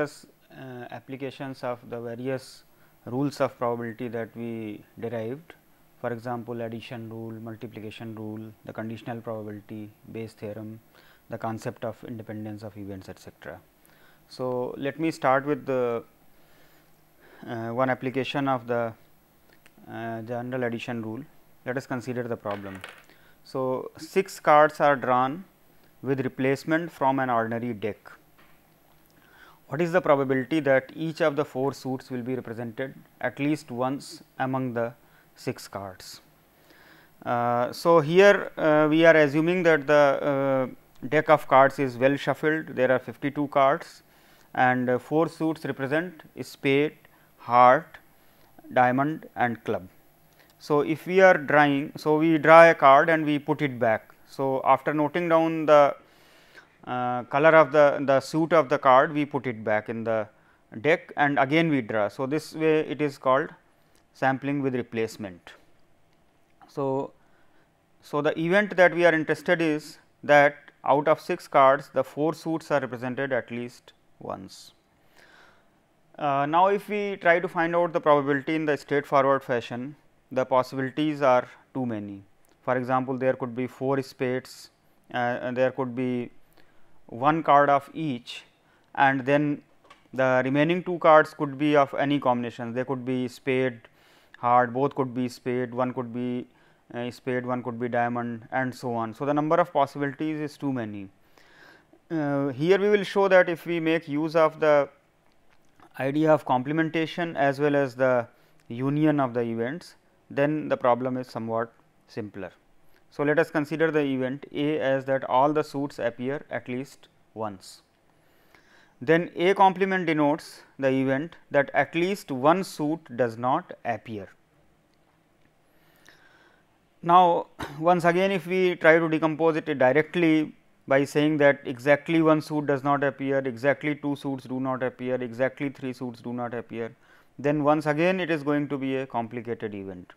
discuss uh, applications of the various rules of probability that we derived. For example, addition rule, multiplication rule, the conditional probability, Bayes theorem, the concept of independence of events etc. So, let me start with the uh, one application of the uh, general addition rule. Let us consider the problem. So, 6 cards are drawn with replacement from an ordinary deck what is the probability that each of the four suits will be represented at least once among the six cards? Uh, so, here uh, we are assuming that the uh, deck of cards is well shuffled, there are 52 cards and uh, 4 suits represent spade, heart, diamond and club. So, if we are drawing, so we draw a card and we put it back. So, after noting down the uh, color of the, the suit of the card we put it back in the deck and again we draw. So, this way it is called sampling with replacement. So, so the event that we are interested is that out of 6 cards the 4 suits are represented at least once. Uh, now, if we try to find out the probability in the straightforward fashion, the possibilities are too many. For example, there could be 4 spades, uh, there could be one card of each and then the remaining two cards could be of any combination they could be spade heart both could be spade one could be uh, spade one could be diamond and so on. So, the number of possibilities is too many. Uh, here we will show that if we make use of the idea of complementation as well as the union of the events then the problem is somewhat simpler. So, let us consider the event A as that all the suits appear at least once. Then A complement denotes the event that at least one suit does not appear. Now, once again if we try to decompose it directly by saying that exactly one suit does not appear, exactly two suits do not appear, exactly three suits do not appear, then once again it is going to be a complicated event.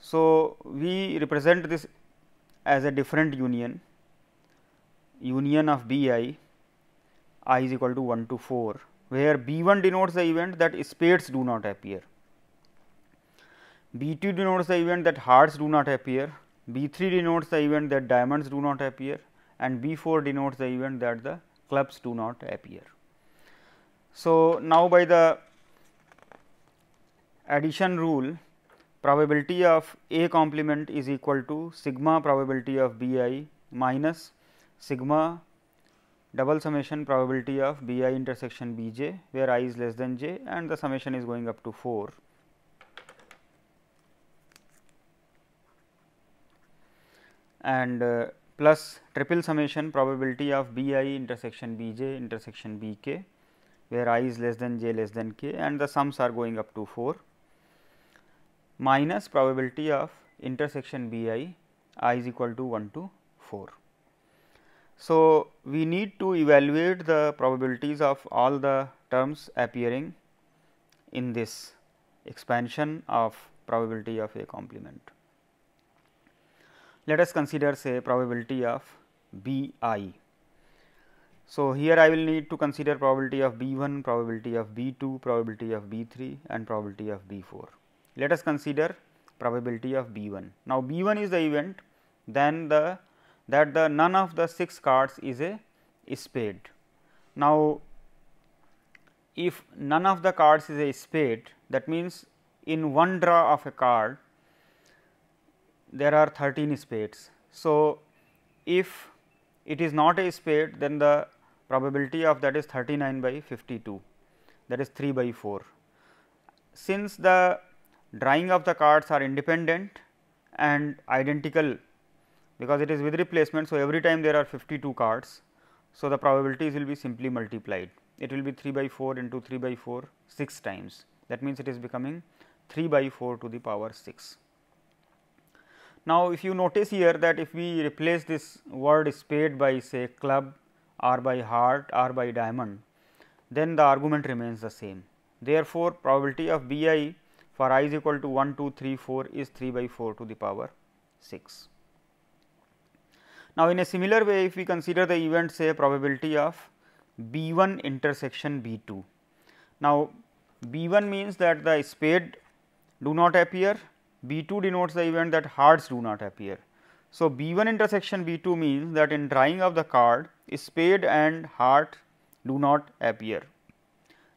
So, we represent this as a different union union of b i i is equal to 1 to 4 where b 1 denotes the event that spades do not appear, b 2 denotes the event that hearts do not appear, b 3 denotes the event that diamonds do not appear and b 4 denotes the event that the clubs do not appear. So, now by the addition rule probability of A complement is equal to sigma probability of B i minus sigma double summation probability of B i intersection B j, where i is less than j and the summation is going up to 4. and uh, plus triple summation probability of B i intersection B j intersection B k, where i is less than j less than k and the sums are going up to 4 minus probability of intersection Bi, i is equal to 1 to 4. So, we need to evaluate the probabilities of all the terms appearing in this expansion of probability of A complement. Let us consider say probability of B i. So, here I will need to consider probability of B 1, probability of B 2, probability of B 3 and probability of B 4. Let us consider probability of B1. Now, B1 is the event then the that the none of the 6 cards is a spade. Now, if none of the cards is a spade that means in one draw of a card there are 13 spades. So, if it is not a spade then the probability of that is 39 by 52 that is 3 by 4. Since the drawing of the cards are independent and identical because it is with replacement. So, every time there are 52 cards. So, the probabilities will be simply multiplied. It will be 3 by 4 into 3 by 4 6 times. That means, it is becoming 3 by 4 to the power 6. Now, if you notice here that if we replace this word spade by say club or by heart or by diamond, then the argument remains the same. Therefore, probability of B i for i is equal to 1, 2, 3, 4 is 3 by 4 to the power 6. Now, in a similar way if we consider the event say probability of B 1 intersection B 2. Now, B 1 means that the spade do not appear, B 2 denotes the event that hearts do not appear. So, B 1 intersection B 2 means that in drawing of the card spade and heart do not appear.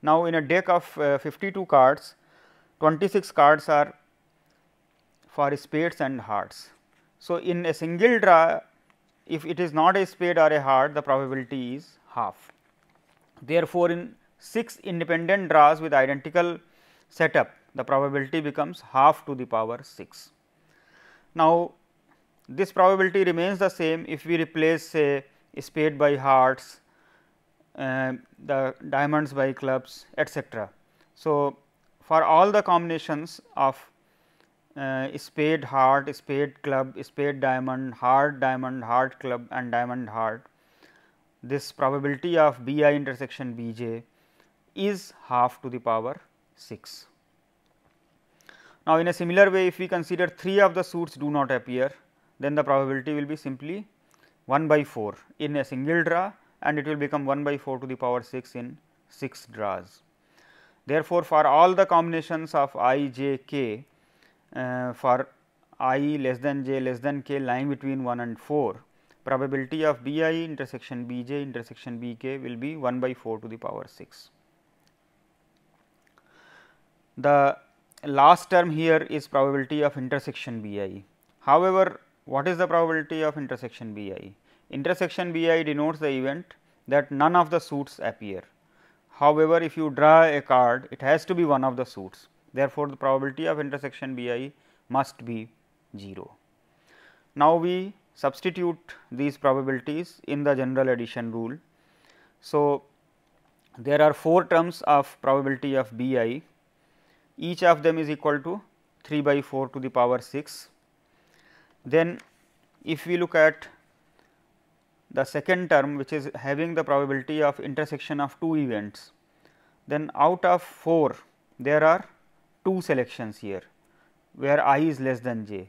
Now, in a deck of uh, 52 cards 26 cards are for spades and hearts. So, in a single draw if it is not a spade or a heart the probability is half. Therefore, in 6 independent draws with identical setup the probability becomes half to the power 6. Now, this probability remains the same if we replace say spade by hearts, uh, the diamonds by clubs etcetera. So, for all the combinations of uh, spade heart, spade club, spade diamond, heart diamond, heart club and diamond heart, this probability of B i intersection B j is half to the power 6. Now, in a similar way if we consider 3 of the suits do not appear, then the probability will be simply 1 by 4 in a single draw and it will become 1 by 4 to the power 6 in 6 draws. Therefore, for all the combinations of i, j, k uh, for i less than j less than k lying between 1 and 4, probability of b i intersection b j intersection b k will be 1 by 4 to the power 6. The last term here is probability of intersection b i. However, what is the probability of intersection b i? Intersection b i denotes the event that none of the suits appear. However, if you draw a card, it has to be one of the suits. Therefore, the probability of intersection bi must be 0. Now, we substitute these probabilities in the general addition rule. So, there are 4 terms of probability of bi, each of them is equal to 3 by 4 to the power 6. Then, if we look at the second term which is having the probability of intersection of two events, then out of 4 there are two selections here where i is less than j.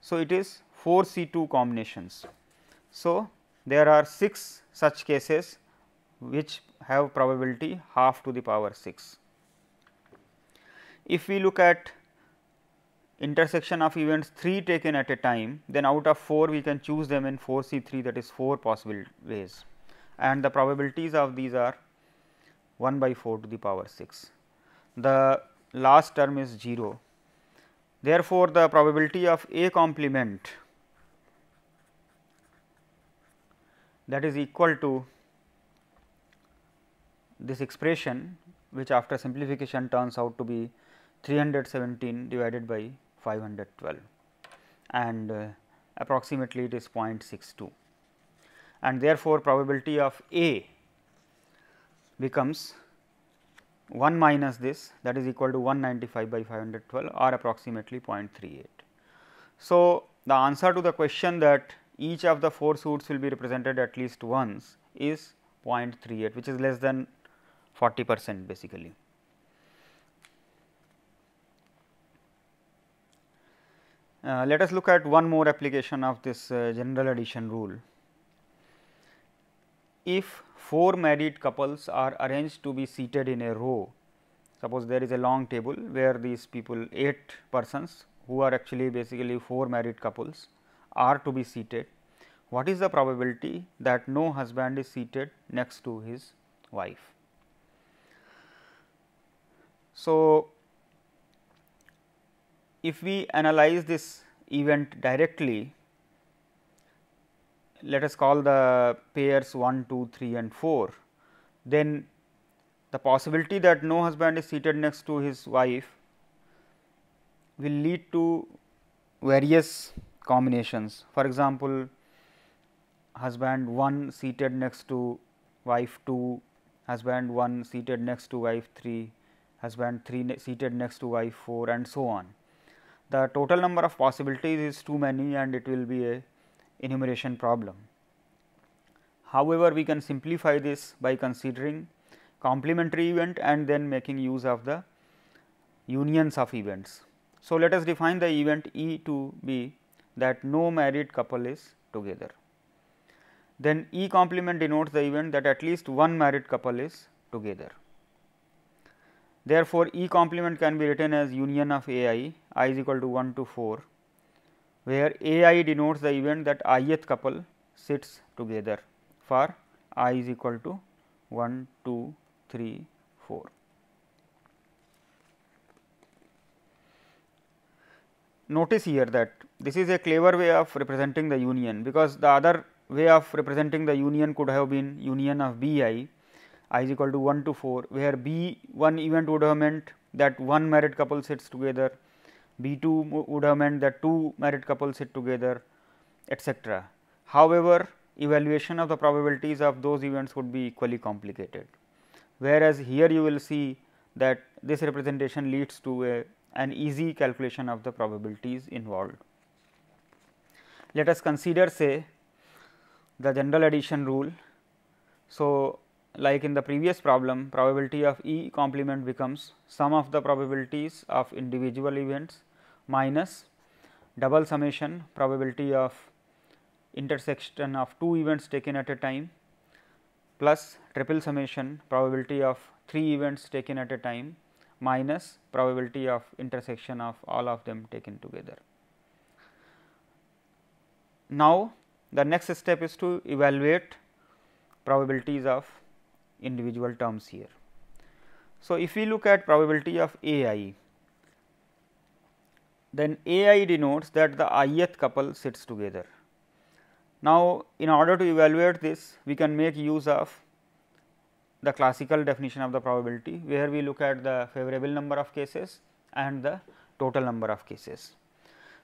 So, it is 4 C 2 combinations. So, there are 6 such cases which have probability half to the power 6. If we look at intersection of events 3 taken at a time, then out of 4 we can choose them in 4 C 3 that is 4 possible ways and the probabilities of these are 1 by 4 to the power 6. The last term is 0. Therefore, the probability of A complement that is equal to this expression which after simplification turns out to be 317 divided by 512 and uh, approximately it is 0.62 and therefore, probability of A becomes 1 minus this that is equal to 195 by 512 or approximately 0.38. So, the answer to the question that each of the 4 suits will be represented at least once is 0.38 which is less than 40 percent basically. Uh, let us look at one more application of this uh, general addition rule. If four married couples are arranged to be seated in a row, suppose there is a long table where these people 8 persons who are actually basically 4 married couples are to be seated, what is the probability that no husband is seated next to his wife? So, if we analyze this event directly, let us call the pairs 1, 2, 3 and 4, then the possibility that no husband is seated next to his wife will lead to various combinations. For example, husband 1 seated next to wife 2, husband 1 seated next to wife 3, husband 3 seated next to wife 4 and so on the total number of possibilities is too many and it will be a enumeration problem. However, we can simplify this by considering complementary event and then making use of the unions of events. So, let us define the event E to be that no married couple is together. Then E complement denotes the event that at least one married couple is together. Therefore, E complement can be written as union of A i, i is equal to 1 to 4, where A i denotes the event that ith couple sits together for i is equal to 1, 2, 3, 4. Notice here that this is a clever way of representing the union, because the other way of representing the union could have been union of B i i is equal to 1 to 4, where B 1 event would have meant that 1 married couple sits together, B 2 would have meant that 2 married couples sit together etc. However, evaluation of the probabilities of those events would be equally complicated, whereas here you will see that this representation leads to a, an easy calculation of the probabilities involved. Let us consider say the general addition rule. So, like in the previous problem probability of E complement becomes sum of the probabilities of individual events minus double summation probability of intersection of two events taken at a time plus triple summation probability of three events taken at a time minus probability of intersection of all of them taken together. Now, the next step is to evaluate probabilities of individual terms here. So, if we look at probability of A i, then A i denotes that the ith couple sits together. Now, in order to evaluate this, we can make use of the classical definition of the probability, where we look at the favorable number of cases and the total number of cases.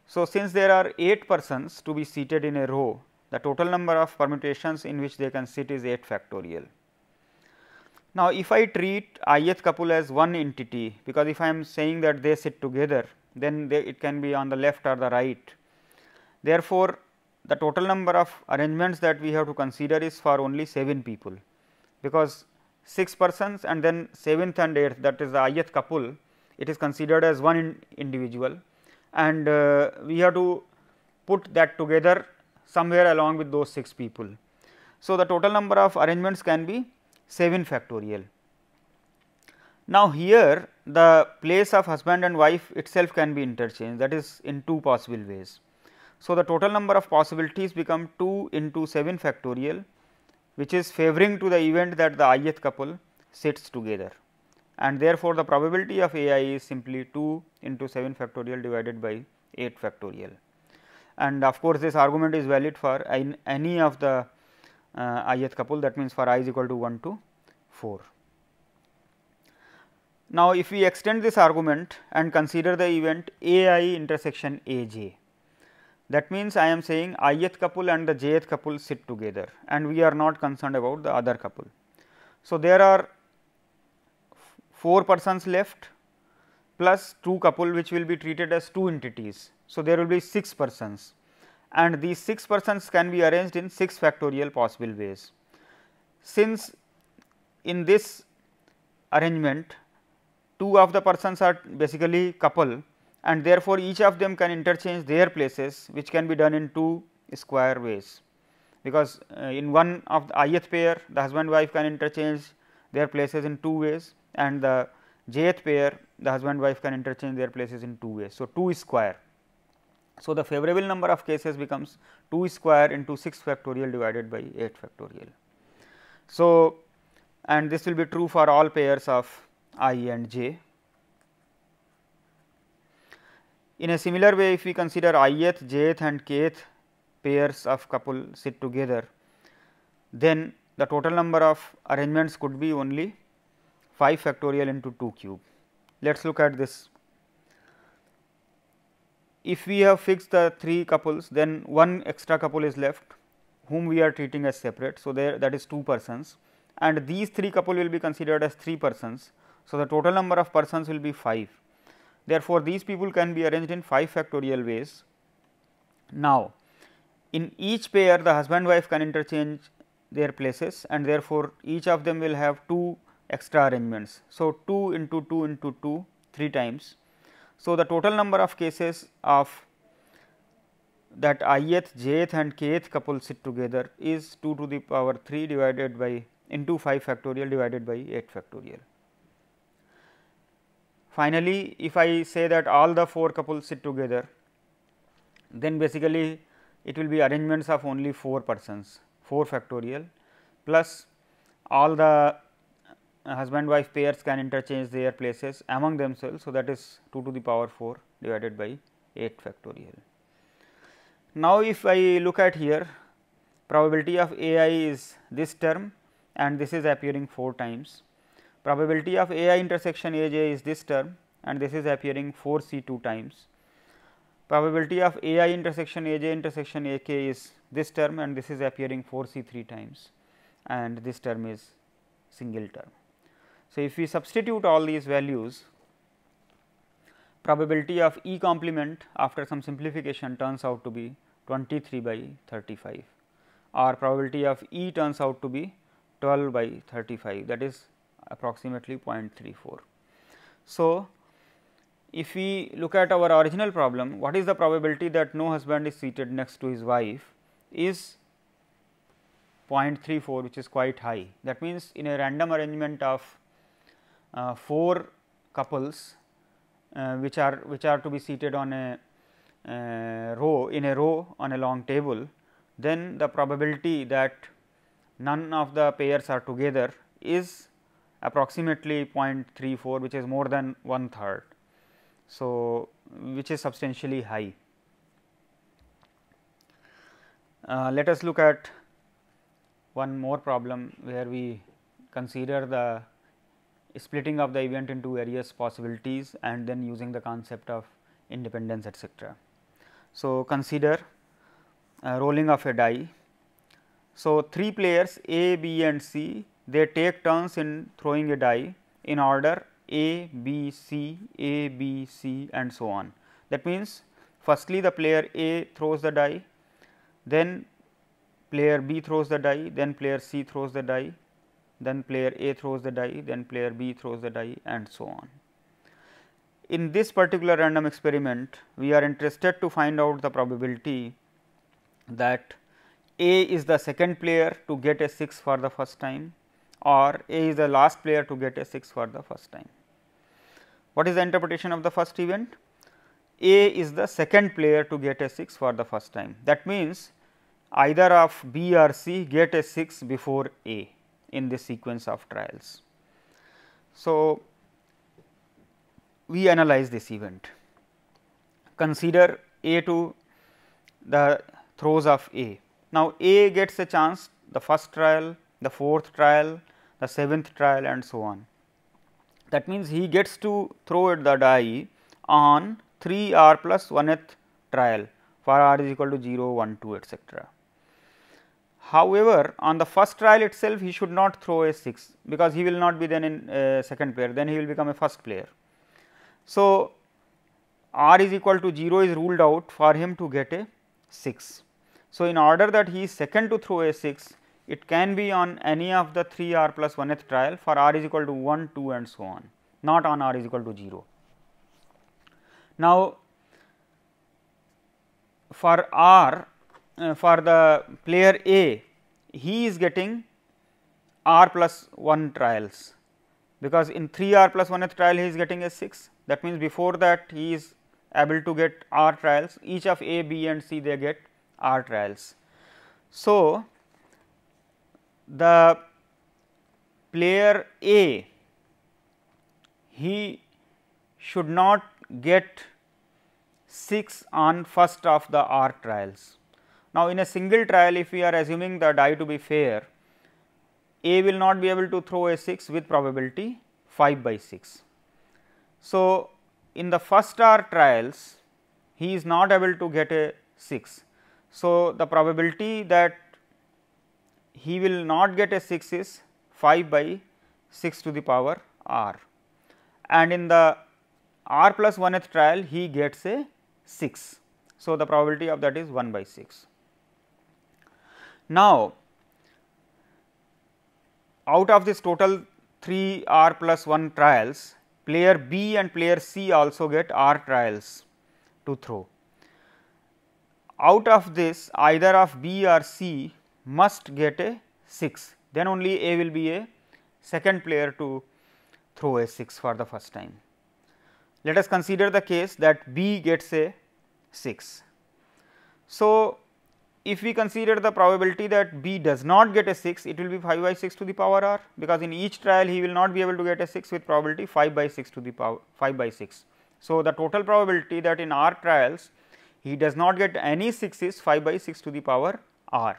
So, since there are 8 persons to be seated in a row, the total number of permutations in which they can sit is 8 factorial. Now, if I treat ith couple as one entity because if I am saying that they sit together then they, it can be on the left or the right. Therefore, the total number of arrangements that we have to consider is for only 7 people because 6 persons and then 7th and 8th that is the ith couple it is considered as one in individual and uh, we have to put that together somewhere along with those 6 people. So, the total number of arrangements can be 7 factorial. Now, here the place of husband and wife itself can be interchanged that is in two possible ways. So, the total number of possibilities become 2 into 7 factorial which is favoring to the event that the ith couple sits together and therefore, the probability of a i is simply 2 into 7 factorial divided by 8 factorial. And of course, this argument is valid for any of the uh, ith couple that means for i is equal to 1 to 4. Now, if we extend this argument and consider the event a i intersection a j that means I am saying ith couple and the jth couple sit together and we are not concerned about the other couple. So, there are 4 persons left plus 2 couple which will be treated as 2 entities. So, there will be 6 persons and these 6 persons can be arranged in 6 factorial possible ways. Since in this arrangement 2 of the persons are basically couple and therefore, each of them can interchange their places which can be done in 2 square ways because uh, in one of the ith pair the husband wife can interchange their places in 2 ways and the jth pair the husband wife can interchange their places in 2 ways. So, 2 square so, the favorable number of cases becomes 2 square into 6 factorial divided by 8 factorial. So, and this will be true for all pairs of i and j. In a similar way if we consider ith, jth and kth pairs of couple sit together, then the total number of arrangements could be only 5 factorial into 2 cube. Let us look at this if we have fixed the 3 couples then one extra couple is left whom we are treating as separate. So, there that is 2 persons and these 3 couple will be considered as 3 persons. So, the total number of persons will be 5. Therefore, these people can be arranged in 5 factorial ways. Now, in each pair the husband wife can interchange their places and therefore, each of them will have 2 extra arrangements. So, 2 into 2 into 2 3 times so, the total number of cases of that ith, jth and kth couple sit together is 2 to the power 3 divided by into 5 factorial divided by 8 factorial. Finally, if I say that all the 4 couples sit together, then basically it will be arrangements of only 4 persons 4 factorial plus all the husband wife pairs can interchange their places among themselves. So, that is 2 to the power 4 divided by 8 factorial. Now, if I look at here probability of A i is this term and this is appearing 4 times. Probability of A i intersection A j is this term and this is appearing 4 c 2 times. Probability of A i intersection A j intersection A k is this term and this is appearing 4 c 3 times and this term is single term. So, if we substitute all these values probability of E complement after some simplification turns out to be 23 by 35 or probability of E turns out to be 12 by 35 that is approximately 0.34. So, if we look at our original problem what is the probability that no husband is seated next to his wife is 0.34 which is quite high that means in a random arrangement of uh, 4 couples uh, which are which are to be seated on a uh, row in a row on a long table, then the probability that none of the pairs are together is approximately 0.34 which is more than one third. So, which is substantially high. Uh, let us look at one more problem where we consider the splitting of the event into various possibilities and then using the concept of independence etc. So, consider uh, rolling of a die. So, three players A, B and C they take turns in throwing a die in order A, B, C, A, B, C and so on. That means, firstly the player A throws the die, then player B throws the die, then player C throws the die, then player A throws the die, then player B throws the die and so on. In this particular random experiment, we are interested to find out the probability that A is the second player to get a 6 for the first time or A is the last player to get a 6 for the first time. What is the interpretation of the first event? A is the second player to get a 6 for the first time. That means, either of B or C get a 6 before A in this sequence of trials. So, we analyze this event. Consider A to the throws of A. Now, A gets a chance the first trial, the fourth trial, the seventh trial and so on. That means, he gets to throw at the die on 3 r plus 1th trial for r is equal to 0, 1, 2 etcetera. However, on the first trial itself he should not throw a 6 because he will not be then in uh, second player then he will become a first player. So, r is equal to 0 is ruled out for him to get a 6. So, in order that he is second to throw a 6 it can be on any of the 3 r plus 1th trial for r is equal to 1, 2 and so on not on r is equal to 0. Now, for r uh, for the player A, he is getting r plus 1 trials because in 3 r plus 1th trial he is getting a 6 that means before that he is able to get r trials each of a b and c they get r trials so the player a he should not get 6 on first of the r trials now, in a single trial if we are assuming the die to be fair, A will not be able to throw a 6 with probability 5 by 6. So, in the first hour trials he is not able to get a 6. So, the probability that he will not get a 6 is 5 by 6 to the power r and in the r plus 1th trial he gets a 6. So, the probability of that is 1 by 6. Now, out of this total 3 r plus 1 trials, player B and player C also get r trials to throw. Out of this either of B or C must get a 6, then only A will be a second player to throw a 6 for the first time. Let us consider the case that B gets a 6. So, if we consider the probability that B does not get a 6, it will be 5 by 6 to the power r because in each trial he will not be able to get a 6 with probability 5 by 6 to the power 5 by 6. So, the total probability that in r trials he does not get any 6 is 5 by 6 to the power r.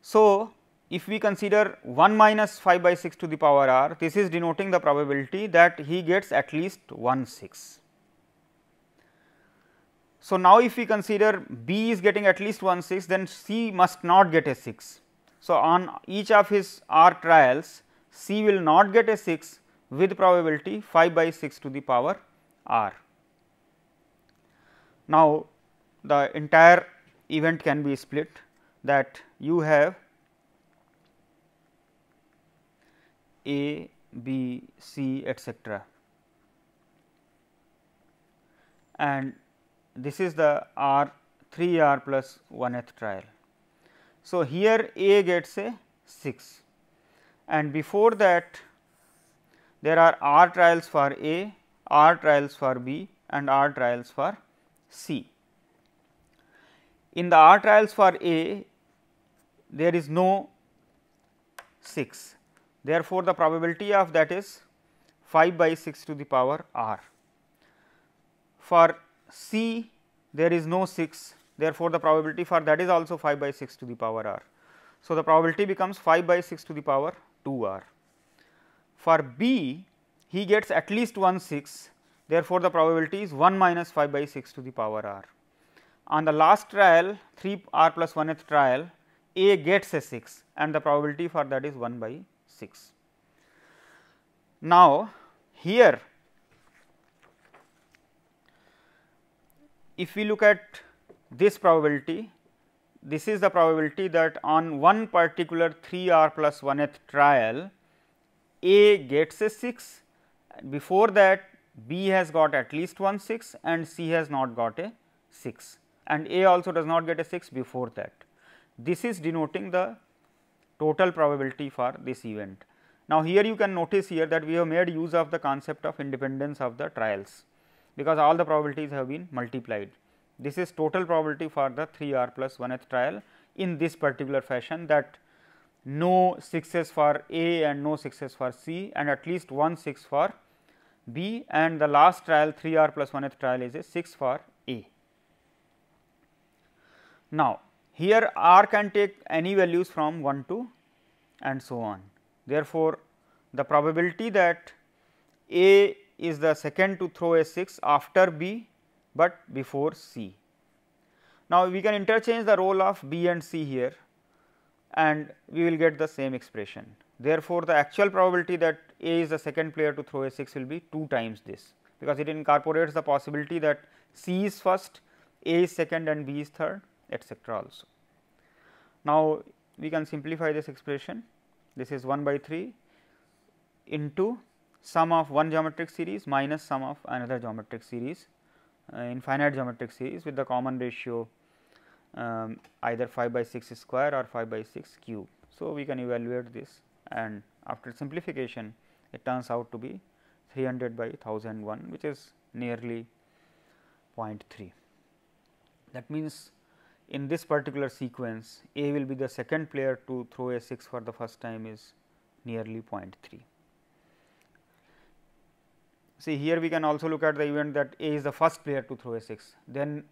So, if we consider 1 minus 5 by 6 to the power r, this is denoting the probability that he gets at least 1 6. So, now if we consider B is getting at least 1 6 then C must not get a 6. So, on each of his R trials C will not get a 6 with probability 5 by 6 to the power R. Now, the entire event can be split that you have A, B, C etcetera and this is the R 3 R plus 1th trial. So, here A gets a 6 and before that there are R trials for A, R trials for B and R trials for C. In the R trials for A there is no 6 therefore, the probability of that is 5 by 6 to the power R. For C there is no 6 therefore, the probability for that is also 5 by 6 to the power r. So, the probability becomes 5 by 6 to the power 2 r. For B he gets at least 1 6 therefore, the probability is 1 minus 5 by 6 to the power r. On the last trial 3 r plus 1th trial A gets a 6 and the probability for that is 1 by 6. Now, here if we look at this probability, this is the probability that on one particular 3 r plus 1th trial, A gets a 6, before that B has got at least one 6 and C has not got a 6 and A also does not get a 6 before that. This is denoting the total probability for this event. Now, here you can notice here that we have made use of the concept of independence of the trials because all the probabilities have been multiplied. This is total probability for the 3 r plus 1 th trial in this particular fashion that no success for A and no success for C and at least one 6 for B and the last trial 3 r plus 1 th trial is a 6 for A. Now, here r can take any values from 1 to and so on. Therefore, the probability that A is the second to throw a 6 after B, but before C. Now, we can interchange the role of B and C here and we will get the same expression. Therefore, the actual probability that A is the second player to throw a 6 will be 2 times this, because it incorporates the possibility that C is first, A is second and B is third etc. also. Now, we can simplify this expression, this is 1 by 3 into sum of one geometric series minus sum of another geometric series uh, in finite geometric series with the common ratio um, either 5 by 6 square or 5 by 6 cube. So, we can evaluate this and after simplification it turns out to be 300 by 1001 which is nearly 0.3. That means, in this particular sequence A will be the second player to throw a 6 for the first time is nearly 0.3 see here we can also look at the event that A is the first player to throw a 6, then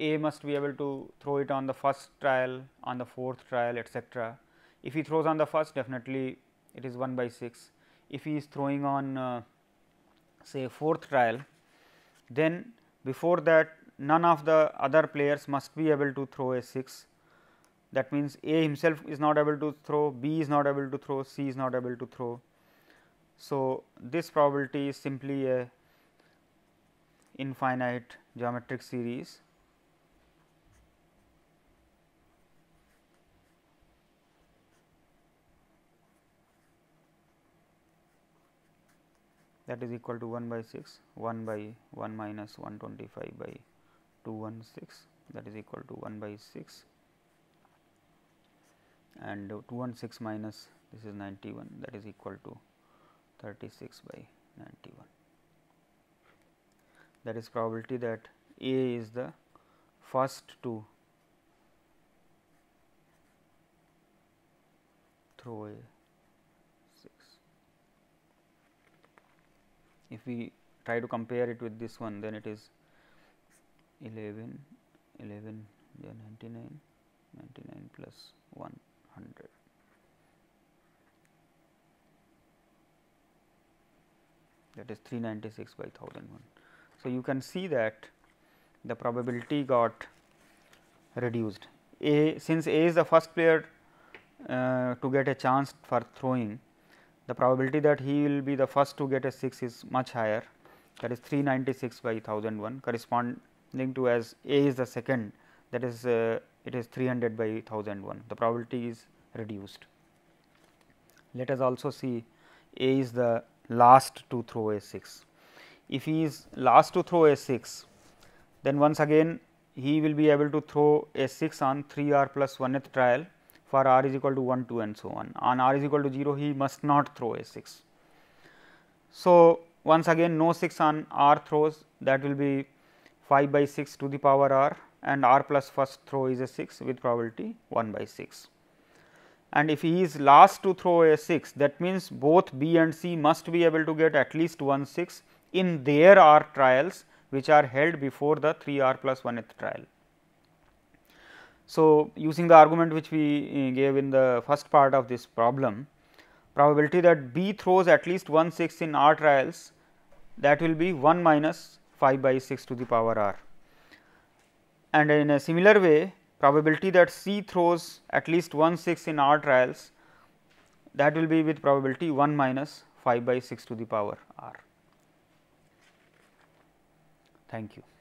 A must be able to throw it on the first trial, on the fourth trial etc. If he throws on the first definitely it is 1 by 6, if he is throwing on uh, say fourth trial, then before that none of the other players must be able to throw a 6. That means, A himself is not able to throw, B is not able to throw, C is not able to throw so, this probability is simply a infinite geometric series that is equal to 1 by 6 1 by 1 minus 125 by 216 that is equal to 1 by 6 and 216 minus this is 91 that is equal to 36 by 91. That is probability that A is the first to throw a 6. If we try to compare it with this one then it is 11 11 yeah, 99 99 plus 1 that is 396 by 1001. So, you can see that the probability got reduced a since a is the first player uh, to get a chance for throwing the probability that he will be the first to get a 6 is much higher that is 396 by 1001 corresponding to as a is the second that is uh, it is 300 by 1001 the probability is reduced. Let us also see a is the last to throw a 6. If he is last to throw a 6, then once again he will be able to throw a 6 on 3 r plus 1th trial for r is equal to 1 2 and so on. On r is equal to 0 he must not throw a 6. So, once again no 6 on r throws that will be 5 by 6 to the power r and r plus first throw is a 6 with probability 1 by 6 and if he is last to throw a 6 that means both B and C must be able to get at least one 6 in their R trials which are held before the 3 R plus 1th trial. So, using the argument which we eh, gave in the first part of this problem, probability that B throws at least 1 6 in R trials that will be 1 minus 5 by 6 to the power R. And in a similar way, probability that C throws at least 1 6 in R trials that will be with probability 1 minus 5 by 6 to the power R. Thank you.